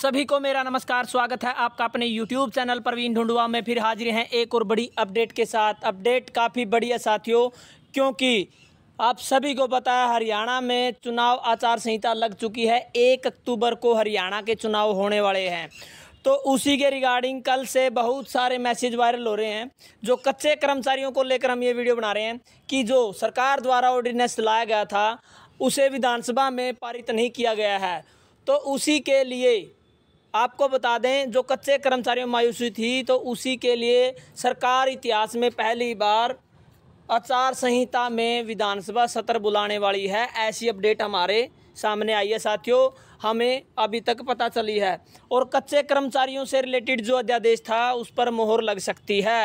सभी को मेरा नमस्कार स्वागत है आपका अपने YouTube चैनल प्रवीण ढूंढुआ में फिर हाजिर हैं एक और बड़ी अपडेट के साथ अपडेट काफ़ी बड़ी है साथियों क्योंकि आप सभी को पता है हरियाणा में चुनाव आचार संहिता लग चुकी है एक अक्टूबर को हरियाणा के चुनाव होने वाले हैं तो उसी के रिगार्डिंग कल से बहुत सारे मैसेज वायरल हो रहे हैं जो कच्चे कर्मचारियों को लेकर हम ये वीडियो बना रहे हैं कि जो सरकार द्वारा ऑर्डिनेंस लाया गया था उसे विधानसभा में पारित नहीं किया गया है तो उसी के लिए आपको बता दें जो कच्चे कर्मचारियों में मायूसी थी तो उसी के लिए सरकार इतिहास में पहली बार आचार संहिता में विधानसभा सत्र बुलाने वाली है ऐसी अपडेट हमारे सामने आई है साथियों हमें अभी तक पता चली है और कच्चे कर्मचारियों से रिलेटेड जो अध्यादेश था उस पर मोहर लग सकती है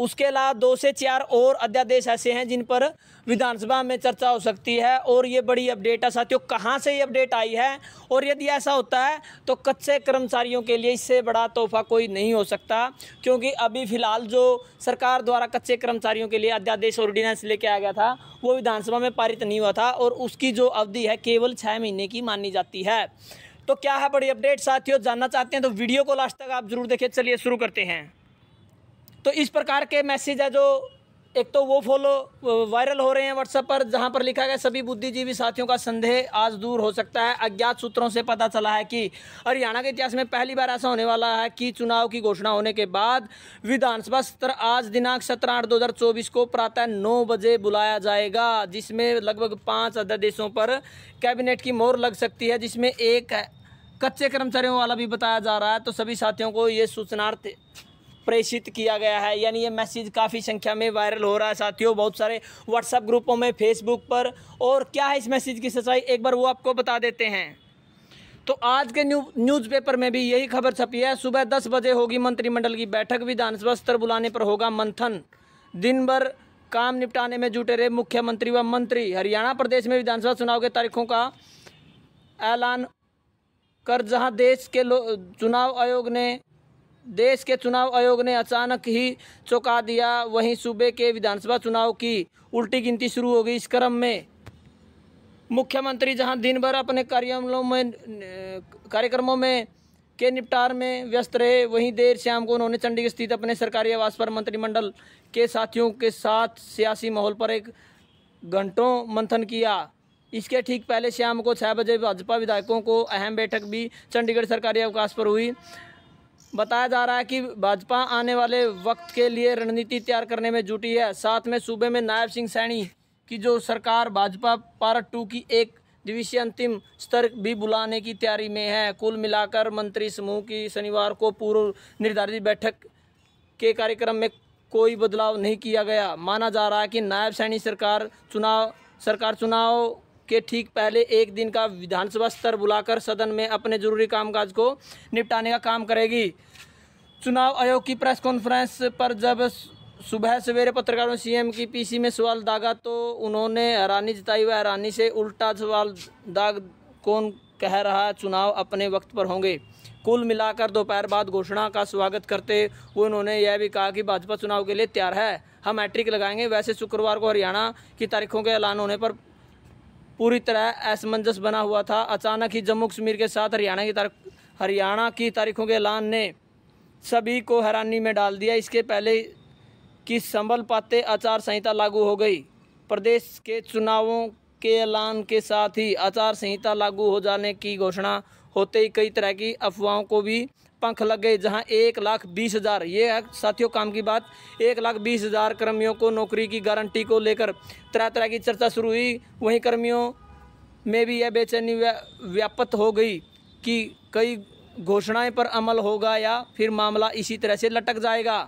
उसके अलावा दो से चार और अध्यादेश ऐसे हैं जिन पर विधानसभा में चर्चा हो सकती है और ये बड़ी अपडेट है साथियों कहाँ से ये अपडेट आई है और यदि ऐसा होता है तो कच्चे कर्मचारियों के लिए इससे बड़ा तोहफा कोई नहीं हो सकता क्योंकि अभी फ़िलहाल जो सरकार द्वारा कच्चे कर्मचारियों के लिए अध्यादेश ऑर्डिनेंस लेके आया गया था वो विधानसभा में पारित नहीं हुआ था और उसकी जो अवधि है केवल छः महीने की मानी जाती है तो क्या है बड़ी अपडेट साथियों जानना चाहते हैं तो वीडियो को लास्ट तक आप जरूर देखें चलिए शुरू करते हैं तो इस प्रकार के मैसेज है जो एक तो वो फॉलो वायरल हो रहे हैं व्हाट्सएप पर जहां पर लिखा गया सभी बुद्धिजीवी साथियों का संदेह आज दूर हो सकता है अज्ञात सूत्रों से पता चला है कि हरियाणा के इतिहास में पहली बार ऐसा होने वाला है कि चुनाव की घोषणा होने के बाद विधानसभा सत्र आज दिनांक सत्रह आठ दो को प्रातः नौ बजे बुलाया जाएगा जिसमें लगभग पाँच अध्यादेशों पर कैबिनेट की मोर लग सकती है जिसमें एक कच्चे कर्मचारियों वाला भी बताया जा रहा है तो सभी साथियों को ये सूचनार्थ प्रेषित किया गया है यानी ये मैसेज काफ़ी संख्या में वायरल हो रहा है साथियों बहुत सारे व्हाट्सएप ग्रुपों में फेसबुक पर और क्या है इस मैसेज की सच्चाई एक बार वो आपको बता देते हैं तो आज के न्यू न्यूज़पेपर में भी यही खबर छपी है सुबह दस बजे होगी मंत्रिमंडल की बैठक विधानसभा स्तर बुलाने पर होगा मंथन दिन भर काम निपटाने में जुटे रहे मुख्यमंत्री व मंत्री हरियाणा प्रदेश में विधानसभा चुनाव के तारीखों का ऐलान कर जहां देश के चुनाव आयोग ने देश के चुनाव आयोग ने अचानक ही चौंका दिया वहीं सूबे के विधानसभा चुनाव की उल्टी गिनती शुरू हो गई इस क्रम में मुख्यमंत्री जहां दिन भर अपने कार्यालयों में कार्यक्रमों में के निपटार में व्यस्त रहे वहीं देर शाम को उन्होंने चंडीगढ़ स्थित अपने सरकारी आवास पर मंत्रिमंडल के साथियों के साथ सियासी माहौल पर एक घंटों मंथन किया इसके ठीक पहले शाम को छः बजे भाजपा विधायकों को अहम बैठक भी चंडीगढ़ सरकारी अवकाश पर हुई बताया जा रहा है कि भाजपा आने वाले वक्त के लिए रणनीति तैयार करने में जुटी है साथ में सूबे में नायब सिंह सैनी की जो सरकार भाजपा पार्ट टू की एक दिवसीय अंतिम स्तर भी बुलाने की तैयारी में है कुल मिलाकर मंत्री समूह की शनिवार को पूर्व निर्धारित बैठक के कार्यक्रम में कोई बदलाव नहीं किया गया माना जा रहा है कि नायब सैनी सरकार चुनाव सरकार चुनाव के ठीक पहले एक दिन का विधानसभा स्तर बुलाकर सदन में अपने जरूरी कामकाज को निपटाने का काम करेगी चुनाव आयोग की प्रेस कॉन्फ्रेंस पर जब सुबह सवेरे पत्रकारों सीएम की पीसी में सवाल दागा तो उन्होंने हैरानी जताई हुई हैरानी से उल्टा सवाल दाग कौन कह रहा चुनाव अपने वक्त पर होंगे कुल मिलाकर दोपहर बाद घोषणा का स्वागत करते हुए उन्होंने यह भी कहा कि भाजपा चुनाव के लिए तैयार है हम मैट्रिक लगाएंगे वैसे शुक्रवार को हरियाणा की तारीखों के ऐलान होने पर पूरी तरह असमंजस बना हुआ था अचानक ही जम्मू कश्मीर के साथ हरियाणा की तारीख हरियाणा की तारीखों के ऐलान ने सभी को हैरानी में डाल दिया इसके पहले कि संबल पाते आचार संहिता लागू हो गई प्रदेश के चुनावों के ऐलान के साथ ही आचार संहिता लागू हो जाने की घोषणा होते ही कई तरह की अफवाहों को भी पंख लग गए जहां एक लाख बीस हज़ार ये है साथियों काम की बात एक लाख बीस हज़ार कर्मियों को नौकरी की गारंटी को लेकर तरह तरह की चर्चा शुरू हुई वहीं कर्मियों में भी यह बेचैनी व्याप्त हो गई कि कई घोषणाएं पर अमल होगा या फिर मामला इसी तरह से लटक जाएगा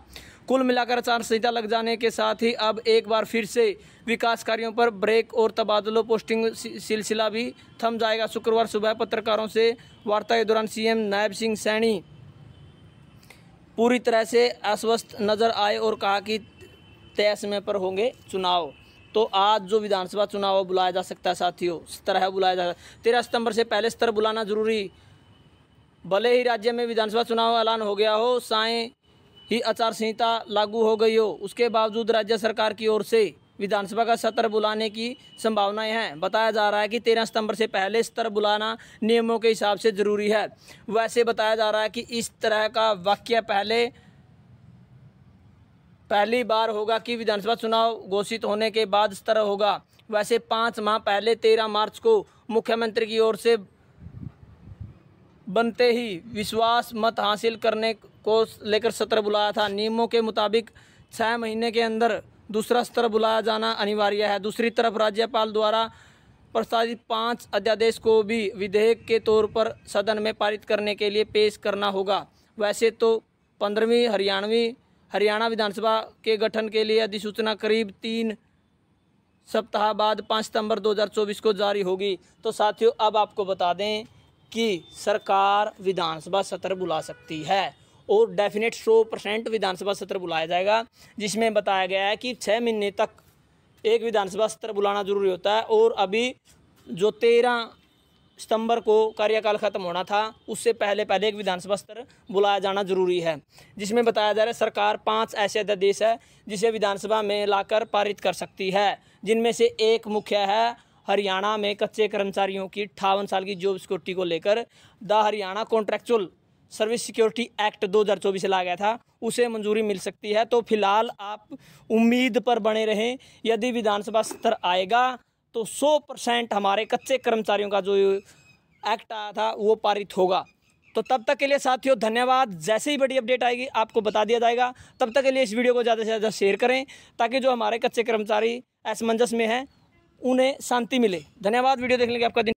कुल मिलाकर आचार संहिता लग जाने के साथ ही अब एक बार फिर से विकास कार्यों पर ब्रेक और तबादलों पोस्टिंग सिलसिला भी थम जाएगा शुक्रवार सुबह पत्रकारों से वार्ता के दौरान सीएम नायब सिंह सैनी पूरी तरह से अस्वस्थ नजर आए और कहा कि तय समय पर होंगे चुनाव तो आज जो विधानसभा चुनाव बुलाया जा सकता है साथियों स्तर है बुलाया जा तेरह सितंबर से पहले स्तर बुलाना जरूरी भले ही राज्य में विधानसभा चुनाव ऐलान हो गया हो साय ही आचार संहिता लागू हो गई हो उसके बावजूद राज्य सरकार की ओर से विधानसभा का सत्र बुलाने की संभावनाएं हैं बताया जा रहा है कि तेरह सितंबर से पहले सत्र बुलाना नियमों के हिसाब से ज़रूरी है वैसे बताया जा रहा है कि इस तरह का वाक्य पहले पहली बार होगा कि विधानसभा चुनाव घोषित होने के बाद सत्र होगा वैसे पाँच माह पहले तेरह मार्च को मुख्यमंत्री की ओर से बनते ही विश्वास मत हासिल करने को लेकर सत्र बुलाया था नियमों के मुताबिक छः महीने के अंदर दूसरा सत्र बुलाया जाना अनिवार्य है दूसरी तरफ राज्यपाल द्वारा प्रस्तावित पांच अध्यादेश को भी विधेयक के तौर पर सदन में पारित करने के लिए पेश करना होगा वैसे तो पंद्रहवीं हरियाणवी हरियाणा विधानसभा के गठन के लिए अधिसूचना करीब तीन सप्ताह बाद पाँच सितंबर 2024 को जारी होगी तो साथियों अब आपको बता दें कि सरकार विधानसभा सत्र बुला सकती है और डेफिनेट सौ परसेंट विधानसभा सत्र बुलाया जाएगा जिसमें बताया गया है कि छः महीने तक एक विधानसभा सत्र बुलाना जरूरी होता है और अभी जो तेरह सितंबर को कार्यकाल ख़त्म होना था उससे पहले पहले एक विधानसभा सत्र बुलाया जाना जरूरी है जिसमें बताया जा रहा है सरकार पांच ऐसे अध्यादेश है जिसे विधानसभा में लाकर पारित कर सकती है जिनमें से एक मुख्य है हरियाणा में कच्चे कर्मचारियों की अट्ठावन साल की जॉब सिक्योरिटी को लेकर the Haryana contractual service security act 2024 लाया गया था उसे मंजूरी मिल सकती है तो फिलहाल आप उम्मीद पर बने रहें यदि विधानसभा स्तर आएगा तो 100 परसेंट हमारे कच्चे कर्मचारियों का जो एक्ट आया था वो पारित होगा तो तब तक के लिए साथियों धन्यवाद जैसे ही बड़ी अपडेट आएगी आपको बता दिया जाएगा तब तक के लिए इस वीडियो को ज़्यादा से ज़्यादा शेयर करें ताकि जो हमारे कच्चे कर्मचारी असमंजस में हैं उन्हें शांति मिले धन्यवाद वीडियो देखने के आपका दिन